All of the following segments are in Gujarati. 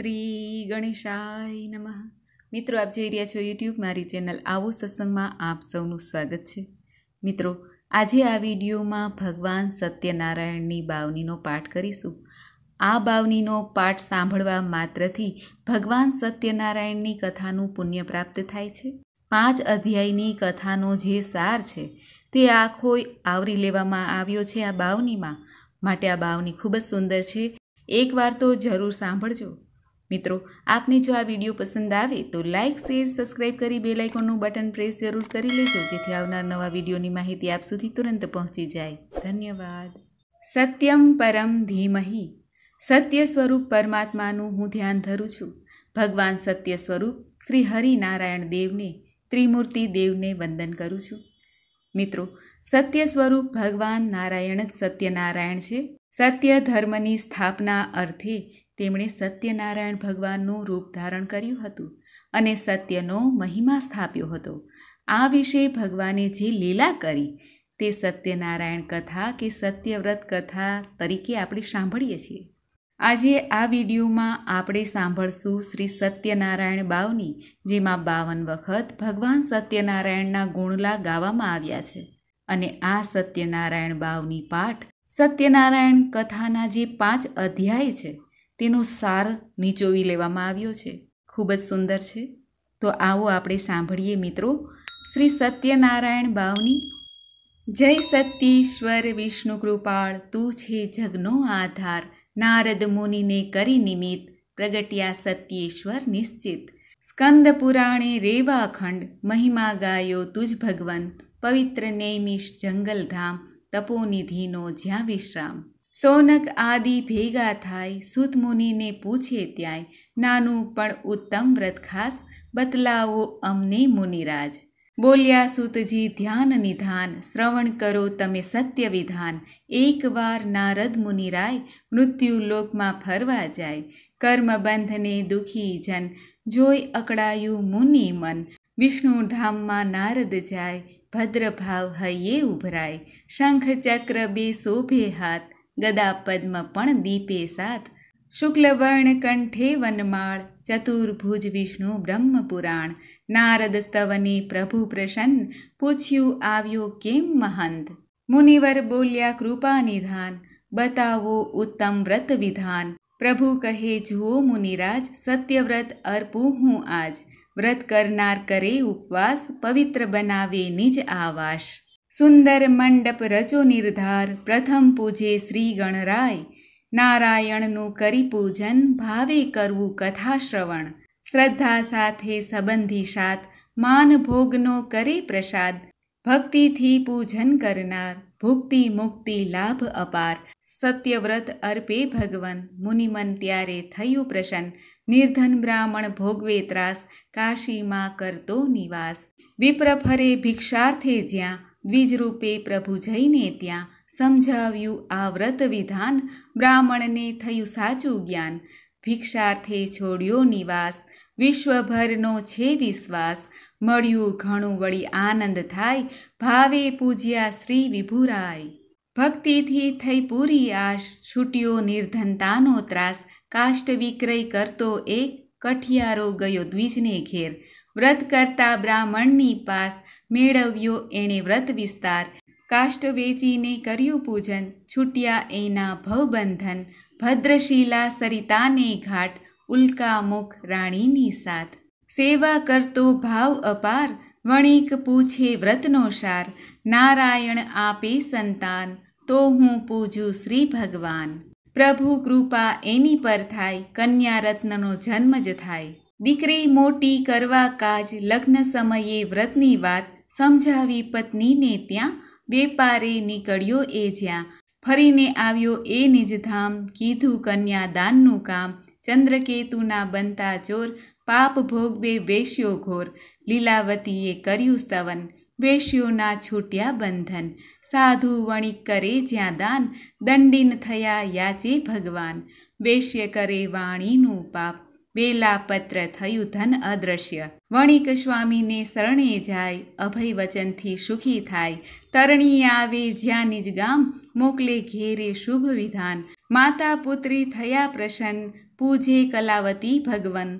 શ્રી ગણેશાય નમઃ મિત્રો આપ જોઈ રહ્યા છો યુટ્યુબ મારી ચેનલ આવો સત્સંગમાં આપ સૌનું સ્વાગત છે મિત્રો આજે આ વિડીયોમાં ભગવાન સત્યનારાયણની બાવનીનો પાઠ કરીશું આ બાવનીનો પાઠ સાંભળવા માત્રથી ભગવાન સત્યનારાયણની કથાનું પુણ્ય પ્રાપ્ત થાય છે પાંચ અધ્યાયની કથાનો જે સાર છે તે આખો આવરી લેવામાં આવ્યો છે આ બાવનીમાં માટે આ બાવની ખૂબ જ સુંદર છે એકવાર તો જરૂર સાંભળજો મિત્રો આપને જો આ વિડીયો પસંદ આવે તો લાઇક શેર સબસ્ક્રાઈબ કરી બે લાઇકોનનું બટન પ્રેસ જરૂર કરી લેજો જેથી આવનાર નવા વિડીયોની માહિતી આપ સુધી તુરંત પહોંચી જાય ધન્યવાદ સત્યમ પરમ ધીમહી સત્ય સ્વરૂપ પરમાત્માનું હું ધ્યાન ધરું છું ભગવાન સત્ય સ્વરૂપ શ્રી હરિનારાયણ દેવને ત્રિમૂર્તિ દેવને વંદન કરું છું મિત્રો સત્ય સ્વરૂપ ભગવાન નારાયણ જ સત્યનારાયણ છે સત્ય ધર્મની સ્થાપના અર્થે તેમણે સત્યનારાયણ ભગવાનનું રૂપ ધારણ કર્યું હતું અને સત્યનો મહિમા સ્થાપ્યો હતો આ વિશે ભગવાને જે લીલા કરી તે સત્યનારાયણ કથા કે સત્યવ્રત કથા તરીકે આપણે સાંભળીએ છીએ આજે આ વિડીયોમાં આપણે સાંભળશું શ્રી સત્યનારાયણ બાવની જેમાં બાવન વખત ભગવાન સત્યનારાયણના ગુણલા ગાવામાં આવ્યા છે અને આ સત્યનારાયણ બાવની પાઠ સત્યનારાયણ કથાના જે પાંચ અધ્યાય છે તેનો સાર નીચોવી લેવામાં આવ્યો છે ખૂબ જ સુંદર છે તો આવો આપણે સાંભળીએ મિત્રો શ્રી સત્યનારાયણ બાવની જય સત્યેશ્વર વિષ્ણુ કૃપાળ તું છે જગનો આધાર નારદ મુનિને કરી નિમિત્ત પ્રગટ્યા સત્યેશ્વર નિશ્ચિત સ્કંદ પુરાણે રેવાખંડ મહિમા ગાયો તુજ ભગવંત પવિત્ર નૈમિષ જંગલધામ તપોનિધિનો જ્યાં વિશ્રામ સોનક આદિ ભેગા થાય સુતમુનિને પૂછે ત્યાંય નાનું પણ ઉત્તમ વ્રત ખાસ બતલાવો અમને મુનિરાજ બોલ્યા સુતજી ધ્યાન નિધાન શ્રવણ કરો તમે સત્ય વિધાન એકવાર નારદ મુનિરાય મૃત્યુ લોકમાં ફરવા જાય કર્મ બંધને દુખી જન જોઈ અકળાયું મુનિ મન વિષ્ણુ ધામમાં નારદ જાય ભદ્રભાવ હૈયે ઉભરાય શંખ ચક્ર બે શોભે હાથ ગદાપદમાં પણ દીપે સાથ શુક્લવર્ણ કંઠે વનમાળ ચતુર્ભુજ વિષ્ણુ બ્રહ્મપુરાણ નારદ સ્તવને પ્રભુ પ્રસન્ન પૂછ્યું આવ્યો કેમ મહંત મુનિવર બોલ્યા કૃપા નિધાન બતાવો ઉત્તમ વ્રત વિધાન પ્રભુ કહે જુઓ મુનિરાજ સત્યવ્રત અર્પું હું આજ વ્રત કરનાર કરે ઉપવાસ પવિત્ર બનાવે નિજ આવાસ સુંદર મંડપ રચો નિર્ધાર પ્રથમ પૂજે શ્રી ગણરાય નારાયણનું કરી પૂજન ભાવે કરવું કથા શ્રવણ શ્રદ્ધા સાથે સંબંધી સાત માન ભોગનો કરે પ્રસાદ ભક્તિથી પૂજન કરનાર ભુક્તિ મુક્તિ લાભ અપાર સત્યવ્રત અર્પે ભગવન મુનિમન ત્યારે થયું પ્રસન્ન નિર્ધન બ્રાહ્મણ ભોગવે ત્રાસ કાશીમાં કરતો નિવાસ વિપ્ર ફરે ભિક્ષાર્થે જ્યાં દ્વિજરૂપે પ્રભુ જઈને ત્યાં સમજાવ્યું આ વ્રત વિધાન બ્રાહ્મણને થયું સાચું જ્ઞાન ભિક્ષાર્થે છોડ્યો નિવાસ વિશ્વભરનો છે વિશ્વાસ મળ્યું ઘણું વળી આનંદ થાય ભાવે પૂજ્યા શ્રી વિભુરાય ભક્તિથી થઈ પૂરી આશ છૂટ્યો નિર્ધનતાનો ત્રાસ કાષ્ટ વિક્રય કરતો એક કઠિયારો ગયો દ્વિજને ઘેર વ્રત કરતા બ્રાહ્મણની પાસ મેળવ્યો એણે વ્રત વિસ્તાર કાષ્ટ વેચીને કર્યું પૂજન છૂટ્યા એના ભવબંધન ભદ્રશીલા સરિતાને ઘાટ ઉલ્કામુખ રાણીની સાથ સેવા કરતો ભાવ અપાર વણિક પૂછે વ્રતનો સાર નારાયણ આપે સંતાન તો હું પૂજું શ્રી ભગવાન પ્રભુ કૃપા એની પર થાય કન્યા રત્નનો જન્મ જ થાય દીકરી મોટી કરવા કાજ લગ્ન સમયે વ્રતની વાત સમજાવી પત્નીને ત્યાં વેપારે નીકળ્યો એ જ્યાં ફરીને આવ્યો એ નિજધામ કીધું કન્યાદાનનું કામ ચંદ્રકેતુના બનતા ચોર પાપ ભોગવે વેશ્યો ઘોર લીલાવતીએ કર્યું સ્તવન વેશ્યોના છૂટ્યા બંધન સાધુ વણિક કરે જ્યાં દાન દંડિન થયા યાચે ભગવાન વેશ્ય કરે વાણીનું પાપ પત્ર થયું ધન અદ્રશ્ય વણિક સ્વામીને શરણે જાય અભય વચનથી સુખી થાય તરણી આવે જ્યાં નિજ ગામ મોકલે ઘેરે શુભ વિધાન માતા પુત્રી થયા પ્રસન્ન પૂજે કલાવતી ભગવન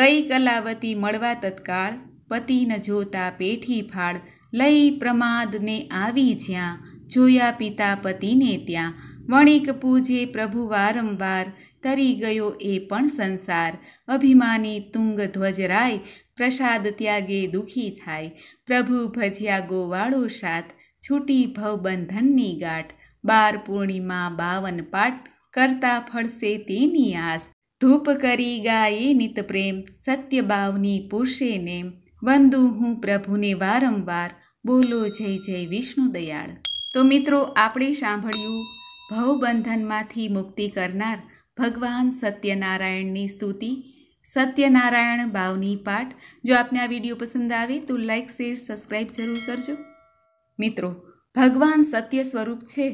ગઈ કલાવતી મળવા તત્કાળ પતિને જોતા પેઠી ફાળ લઈ પ્રમાદને આવી જ્યાં જોયા પિતા પતિને ત્યાં વણિક પૂજે પ્રભુ વારંવાર તરી ગયો એ પણ સંસાર અભિમાની તુંગ ધ્વજરાય પ્રસાદ ત્યાગે દુઃખી થાય પ્રભુ ભજ્યા ગોવાળો સાથ છૂટી ભવબંધનની ગાંઠ બાર પૂર્ણિમા બાવન પાઠ કરતા ફળશે તેની આસ ધૂપ કરી ગાયે નિત પ્રેમ સત્ય બાવની પૂરશે નેમ વંદુ હું પ્રભુને વારંવાર બોલો જય જય વિષ્ણુ દયાળ તો મિત્રો આપણે સાંભળ્યું ભવબંધનમાંથી મુક્તિ કરનાર ભગવાન સત્યનારાયણની સ્તુતિ સત્યનારાયણ બાવની પાઠ જો આપને આ વિડીયો પસંદ આવે તો લાઇક શેર સબસ્ક્રાઈબ જરૂર કરજો મિત્રો ભગવાન સત્ય સ્વરૂપ છે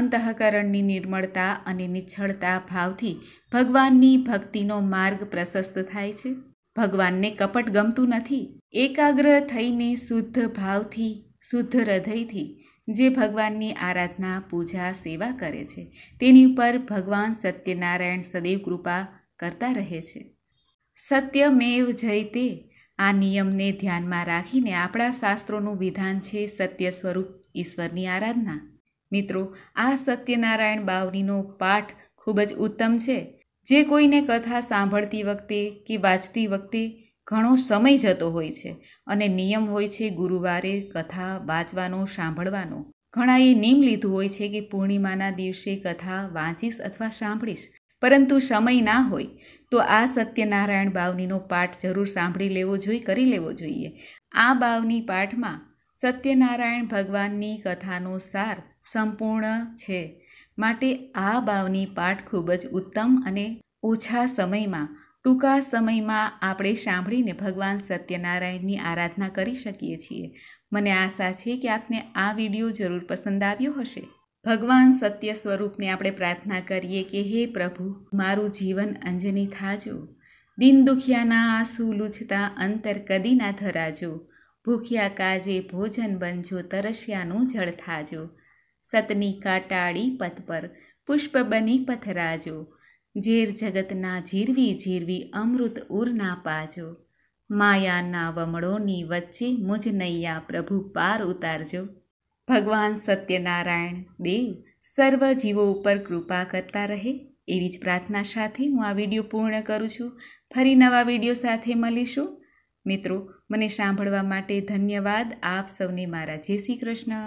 અંતઃકરણની નિર્મળતા અને નિચ્છળતા ભાવથી ભગવાનની ભક્તિનો માર્ગ પ્રશસ્ત થાય છે ભગવાનને કપટ ગમતું નથી એકાગ્ર થઈને શુદ્ધ ભાવથી શુદ્ધ હૃદયથી જે ભગવાનની આરાધના પૂજા સેવા કરે છે તેની ઉપર ભગવાન સત્યનારાયણ સદૈવ કૃપા કરતા રહે છે સત્યમેવ તે આ નિયમને ધ્યાનમાં રાખીને આપણા શાસ્ત્રોનું વિધાન છે સત્ય સ્વરૂપ ઈશ્વરની આરાધના મિત્રો આ સત્યનારાયણ બાવરીનો પાઠ ખૂબ જ ઉત્તમ છે જે કોઈને કથા સાંભળતી વખતે કે વાંચતી વખતે ઘણો સમય જતો હોય છે અને નિયમ હોય છે ગુરુવારે કથા વાંચવાનો સાંભળવાનો ઘણા નિયમ લીધું હોય છે કે પૂર્ણિમાના દિવસે કથા વાંચીશ અથવા સાંભળીશ પરંતુ સમય ના હોય તો આ સત્યનારાયણ બાવનીનો પાઠ જરૂર સાંભળી લેવો જોઈએ કરી લેવો જોઈએ આ બાવની પાઠમાં સત્યનારાયણ ભગવાનની કથાનો સાર સંપૂર્ણ છે માટે આ બાવની પાઠ ખૂબ જ ઉત્તમ અને ઓછા સમયમાં ટૂંકા સમયમાં આપણે સાંભળીને ભગવાન સત્યનારાયણની આરાધના કરી શકીએ છીએ મને આશા છે કે આપને આ વિડીયો જરૂર પસંદ આવ્યો હશે ભગવાન સત્ય સ્વરૂપને આપણે પ્રાર્થના કરીએ કે હે પ્રભુ મારું જીવન અંજની થાજો દિન દુખિયાના આંસુ લૂછતા અંતર કદી ના ધરાજો ભૂખ્યા કાજે ભોજન બનજો તરસ્યાનું જળ થાજો સતની કાટાળી પથ પર પુષ્પ બની પથરાજો ઝેર જગતના જીરવી જીરવી અમૃત ઉર ના પાજો માયાના વમળોની વચ્ચે મુજ નૈયા પ્રભુ પાર ઉતારજો ભગવાન સત્યનારાયણ દેવ સર્વ જીવો ઉપર કૃપા કરતા રહે એવી જ પ્રાર્થના સાથે હું આ વિડીયો પૂર્ણ કરું છું ફરી નવા વિડીયો સાથે મળીશું મિત્રો મને સાંભળવા માટે ધન્યવાદ આપ સૌને મારા જય શ્રી કૃષ્ણ